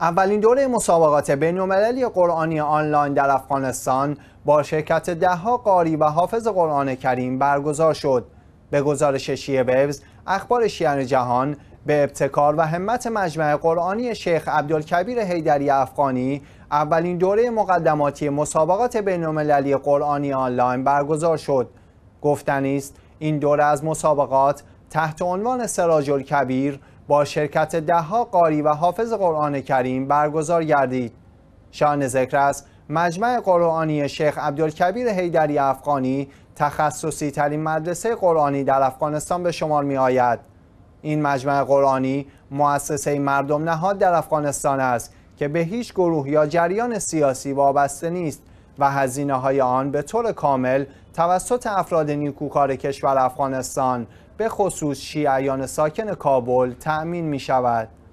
اولین دوره مسابقات المللی قرآنی آنلاین در افغانستان با شرکت دهها قاری و حافظ قرآن کریم برگزار شد به گزارش شیعه ویوز اخبار شیعن جهان به ابتکار و همت مجمع قرآنی شیخ عبدالکبیر حیدری افغانی اولین دوره مقدماتی مسابقات المللی قرآنی آنلاین برگزار شد گفتنیست این دوره از مسابقات تحت عنوان سراج کبیر با شرکت دهها قاری و حافظ قرآن کریم برگزار گردید شان ذکر است مجمع قرآنی شیخ عبدالکبیر حیدری افغانی تخصصی ترین مدرسه قرآنی در افغانستان به شمار می آید. این مجمع قرآنی مؤسسه مردم نهاد در افغانستان است که به هیچ گروه یا جریان سیاسی وابسته نیست و هزینه های آن به طور کامل توسط افراد نیکوکار کشور افغانستان به خصوص شیعیان ساکن کابل تأمین می شود.